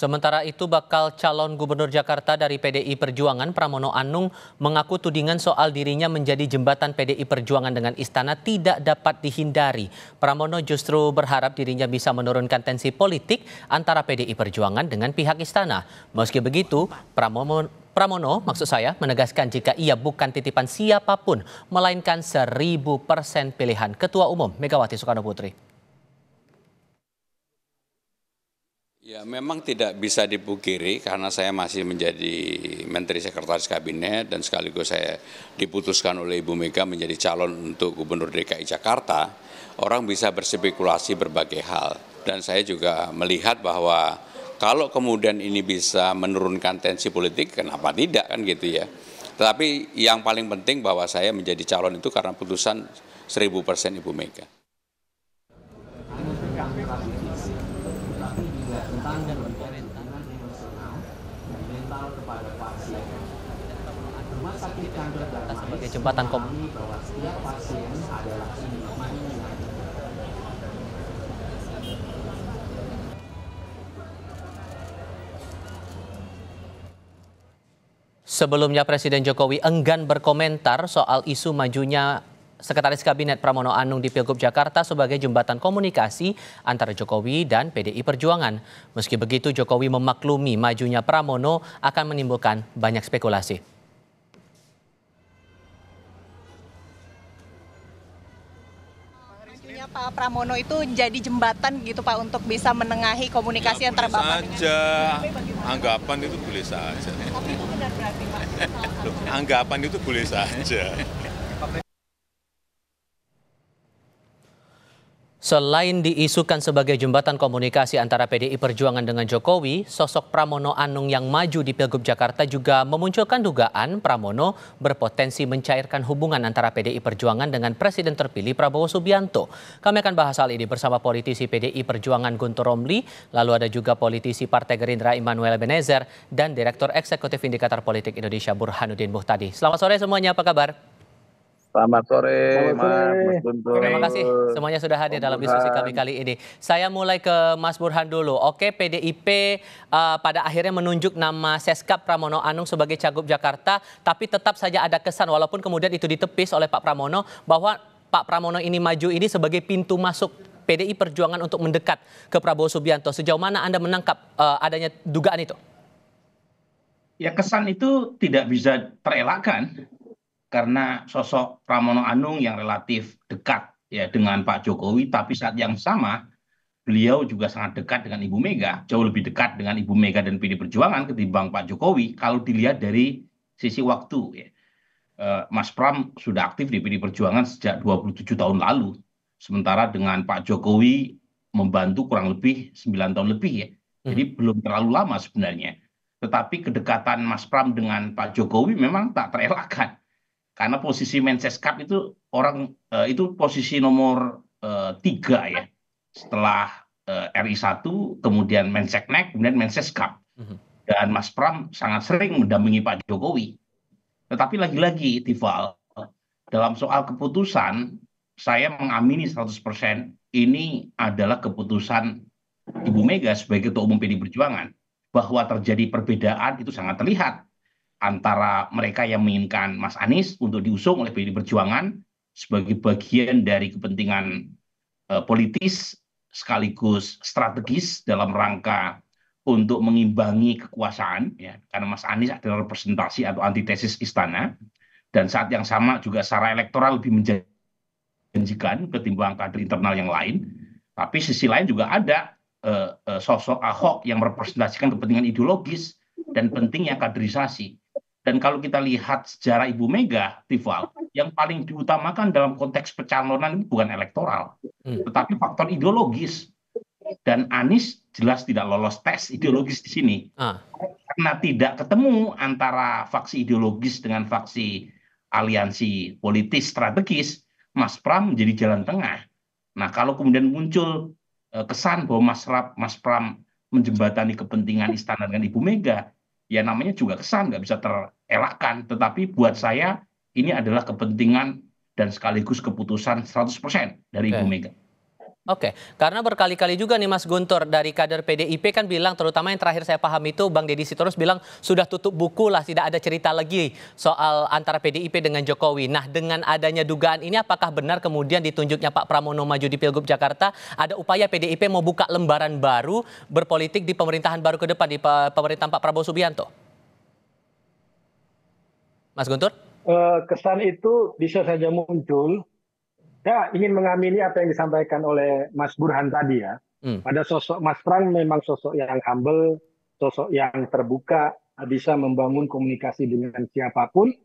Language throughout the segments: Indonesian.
Sementara itu bakal calon gubernur Jakarta dari PDI Perjuangan Pramono Anung mengaku tudingan soal dirinya menjadi jembatan PDI Perjuangan dengan istana tidak dapat dihindari. Pramono justru berharap dirinya bisa menurunkan tensi politik antara PDI Perjuangan dengan pihak istana. Meski begitu, Pramono Pramono, maksud saya, menegaskan jika ia bukan titipan siapapun, melainkan seribu persen pilihan Ketua Umum Megawati Soekarno Putri. Ya memang tidak bisa dipukiri karena saya masih menjadi Menteri Sekretaris Kabinet dan sekaligus saya diputuskan oleh Ibu Mega menjadi calon untuk Gubernur DKI Jakarta. Orang bisa berspekulasi berbagai hal dan saya juga melihat bahwa kalau kemudian ini bisa menurunkan tensi politik kenapa tidak kan gitu ya. Tetapi yang paling penting bahwa saya menjadi calon itu karena putusan 1000% Ibu Mega. kita sebagai jembatan kom Sebelumnya Presiden Jokowi enggan berkomentar soal isu majunya Sekretaris Kabinet Pramono Anung di Pilgub Jakarta sebagai jembatan komunikasi antara Jokowi dan PDI Perjuangan. Meski begitu, Jokowi memaklumi majunya Pramono akan menimbulkan banyak spekulasi. Pak Pramono itu jadi jembatan gitu Pak untuk bisa menengahi komunikasi ya, antara Bapak saja. Anggapan itu boleh saja. Tapi itu benar berarti Pak. anggapan itu boleh saja. Selain diisukan sebagai jembatan komunikasi antara PDI Perjuangan dengan Jokowi, sosok Pramono Anung yang maju di Pilgub Jakarta juga memunculkan dugaan Pramono berpotensi mencairkan hubungan antara PDI Perjuangan dengan Presiden terpilih Prabowo Subianto. Kami akan bahas hal ini bersama politisi PDI Perjuangan Guntur Romli, lalu ada juga politisi Partai Gerindra Immanuel Benezer dan Direktur Eksekutif Indikator Politik Indonesia Burhanuddin Muhtadi. Selamat sore semuanya, apa kabar? Selamat sore, Mas Guntur. Terima kasih semuanya sudah hadir Om dalam diskusi kami kali ini. Saya mulai ke Mas Burhan dulu. Oke, PDIP uh, eh, pada akhirnya menunjuk nama Seskap Pramono Anung sebagai Cagup Jakarta, tapi tetap saja ada kesan walaupun kemudian itu ditepis oleh Pak Pramono bahwa Pak Pramono ini maju ini sebagai pintu masuk PDI Perjuangan untuk mendekat ke Prabowo Subianto. Sejauh mana Anda menangkap uh, adanya dugaan itu? Ya kesan itu tidak bisa terelakkan karena sosok Pramono Anung yang relatif dekat ya dengan Pak Jokowi tapi saat yang sama beliau juga sangat dekat dengan Ibu Mega, jauh lebih dekat dengan Ibu Mega dan PD Perjuangan ketimbang Pak Jokowi kalau dilihat dari sisi waktu ya. Eh, Mas Pram sudah aktif di PD Perjuangan sejak 27 tahun lalu. Sementara dengan Pak Jokowi membantu kurang lebih 9 tahun lebih ya. Jadi hmm. belum terlalu lama sebenarnya. Tetapi kedekatan Mas Pram dengan Pak Jokowi memang tak terelakkan karena posisi Menses itu orang uh, itu posisi nomor eh, tiga ya setelah RI 1 kemudian Menseknek kemudian Menses Cup mhm. dan Mas Pram sangat sering mendampingi Pak Jokowi tetapi lagi-lagi Tival dalam soal keputusan saya mengamini 100% ini adalah keputusan Ibu Mega sebagai Ketua Umum PD Perjuangan bahwa terjadi perbedaan itu sangat terlihat antara mereka yang menginginkan Mas Anies untuk diusung oleh PDI Perjuangan sebagai bagian dari kepentingan eh, politis sekaligus strategis dalam rangka untuk mengimbangi kekuasaan ya karena Mas Anies adalah representasi atau antitesis istana dan saat yang sama juga secara elektoral lebih menjanjikan ketimbang kader internal yang lain tapi sisi lain juga ada eh, eh, sosok Ahok yang merepresentasikan kepentingan ideologis dan pentingnya kaderisasi dan kalau kita lihat sejarah Ibu Mega, Tival, yang paling diutamakan dalam konteks pencalonan itu bukan elektoral, hmm. tetapi faktor ideologis. Dan Anies jelas tidak lolos tes ideologis di sini. Ah. Karena tidak ketemu antara faksi ideologis dengan faksi aliansi politis strategis, Mas Pram menjadi jalan tengah. Nah, kalau kemudian muncul eh, kesan bahwa Mas, Rap, Mas Pram menjembatani kepentingan istana dengan Ibu Mega, ya namanya juga kesan nggak bisa terelakkan tetapi buat saya ini adalah kepentingan dan sekaligus keputusan 100% dari Ibu Mega. Oke, karena berkali-kali juga nih Mas Guntur dari kader PDIP kan bilang terutama yang terakhir saya paham itu Bang Deddy Sitorus bilang sudah tutup buku lah tidak ada cerita lagi soal antara PDIP dengan Jokowi. Nah dengan adanya dugaan ini apakah benar kemudian ditunjuknya Pak Pramono maju di Pilgub Jakarta ada upaya PDIP mau buka lembaran baru berpolitik di pemerintahan baru ke depan di pemerintahan Pak Prabowo Subianto? Mas Guntur? Eh, kesan itu bisa saja muncul saya ingin mengamini apa yang disampaikan oleh Mas Burhan tadi ya. Hmm. Pada sosok Mas Pran memang sosok yang humble, sosok yang terbuka, bisa membangun komunikasi dengan siapapun.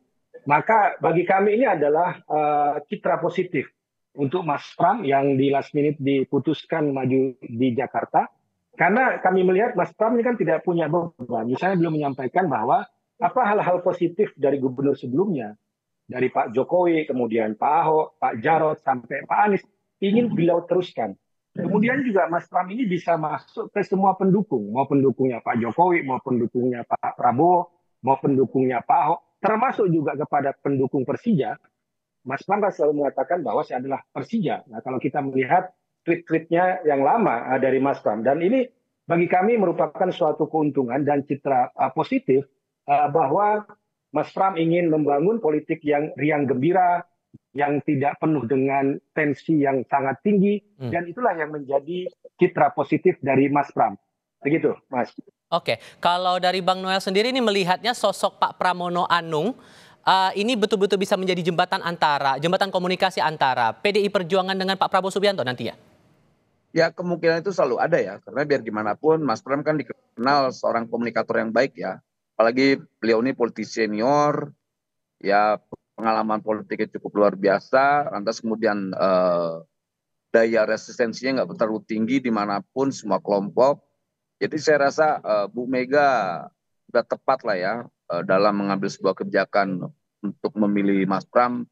Maka bagi kami ini adalah uh, citra positif untuk Mas Pram yang di last minute diputuskan maju di Jakarta. Karena kami melihat Mas Pram ini kan tidak punya beban. Misalnya belum menyampaikan bahwa apa hal-hal positif dari gubernur sebelumnya dari Pak Jokowi, kemudian Pak Ahok, Pak Jarot, sampai Pak Anies ingin beliau teruskan. Kemudian juga Mas Pram ini bisa masuk ke semua pendukung, mau pendukungnya Pak Jokowi, mau pendukungnya Pak Prabowo, mau pendukungnya Pak Ahok, termasuk juga kepada pendukung Persija. Mas Pram kan selalu mengatakan bahwa saya adalah Persija. Nah, kalau kita melihat tweet-tweetnya yang lama ah, dari Mas Pram, dan ini bagi kami merupakan suatu keuntungan dan citra ah, positif ah, bahwa Mas Pram ingin membangun politik yang riang gembira, yang tidak penuh dengan tensi yang sangat tinggi, hmm. dan itulah yang menjadi citra positif dari Mas Pram. Begitu, Mas. Oke, kalau dari Bang Noel sendiri ini melihatnya sosok Pak Pramono Anung uh, ini betul-betul bisa menjadi jembatan antara, jembatan komunikasi antara PDI Perjuangan dengan Pak Prabowo Subianto nanti ya? Ya kemungkinan itu selalu ada ya, karena biar gimana pun Mas Pram kan dikenal seorang komunikator yang baik ya apalagi beliau ini politisi senior ya pengalaman politiknya cukup luar biasa lantas kemudian eh, daya resistensinya nggak terlalu tinggi dimanapun semua kelompok jadi saya rasa eh, Bu Mega sudah tepat lah ya eh, dalam mengambil sebuah kebijakan untuk memilih Mas Pram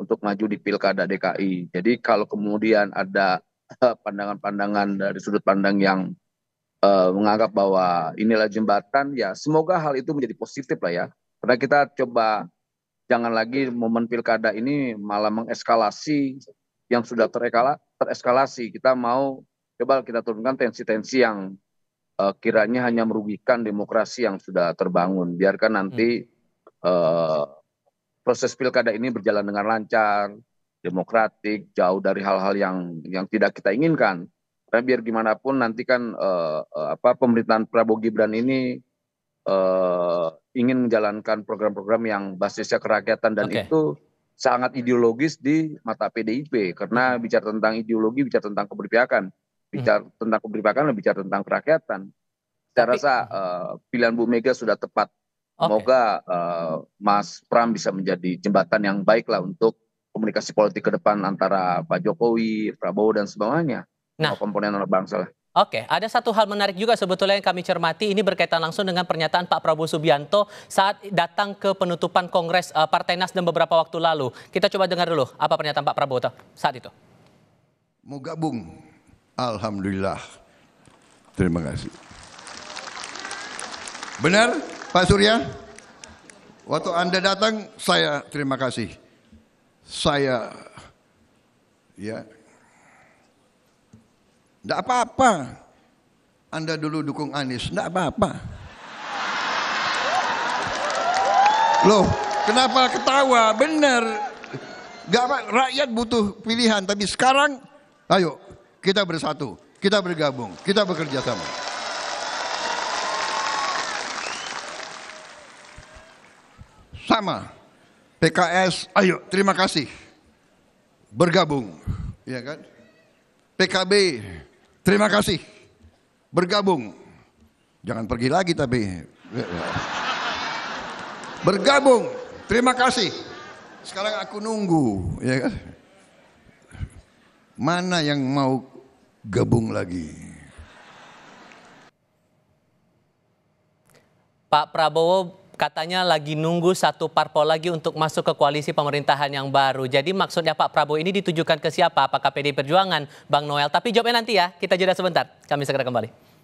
untuk maju di pilkada DKI jadi kalau kemudian ada eh, pandangan-pandangan dari sudut pandang yang Eh, menganggap bahwa inilah jembatan ya semoga hal itu menjadi positif lah ya karena kita coba jangan lagi momen pilkada ini malah mengeskalasi yang sudah terekala, tereskalasi kita mau coba kita turunkan tensi-tensi yang uh, kiranya hanya merugikan demokrasi yang sudah terbangun biarkan nanti uh, proses pilkada ini berjalan dengan lancar demokratik jauh dari hal-hal yang yang tidak kita inginkan karena eh, biar gimana pun nanti kan uh, apa pemerintahan Prabowo Gibran ini uh, ingin menjalankan program-program yang basisnya kerakyatan dan okay. itu sangat ideologis di mata PDIP karena mm-hmm. bicara tentang ideologi bicara tentang keberpihakan mm-hmm. bicara hmm. tentang keberpihakan bicara tentang kerakyatan saya Tapi, rasa uh, pilihan Bu Mega sudah tepat okay. semoga uh, Mas Pram bisa menjadi jembatan yang baik lah untuk komunikasi politik ke depan antara Pak Jokowi Prabowo dan semuanya nah, komponen anak bangsa lah. Oke, ada satu hal menarik juga sebetulnya yang kami cermati ini berkaitan langsung dengan pernyataan Pak Prabowo Subianto saat datang ke penutupan Kongres eh, Partai Nasdem beberapa waktu lalu. Kita coba dengar dulu apa pernyataan Pak Prabowo saat itu. Mau gabung? Alhamdulillah. Terima kasih. Benar, Pak Surya? Waktu Anda datang, saya terima kasih. Saya ya tidak apa-apa. Anda dulu dukung Anies, tidak apa-apa. Loh, kenapa ketawa? Benar. Gak, rakyat butuh pilihan, tapi sekarang ayo kita bersatu, kita bergabung, kita bekerja sama. Sama. PKS, ayo terima kasih. Bergabung, ya kan? PKB, Terima kasih. Bergabung. Jangan pergi lagi tapi. Bergabung. Terima kasih. Sekarang aku nunggu, ya kan? Mana yang mau gabung lagi? Pak Prabowo katanya lagi nunggu satu parpol lagi untuk masuk ke koalisi pemerintahan yang baru. Jadi maksudnya Pak Prabowo ini ditujukan ke siapa? Apakah PDI Perjuangan, Bang Noel? Tapi jawabnya nanti ya, kita jeda sebentar. Kami segera kembali.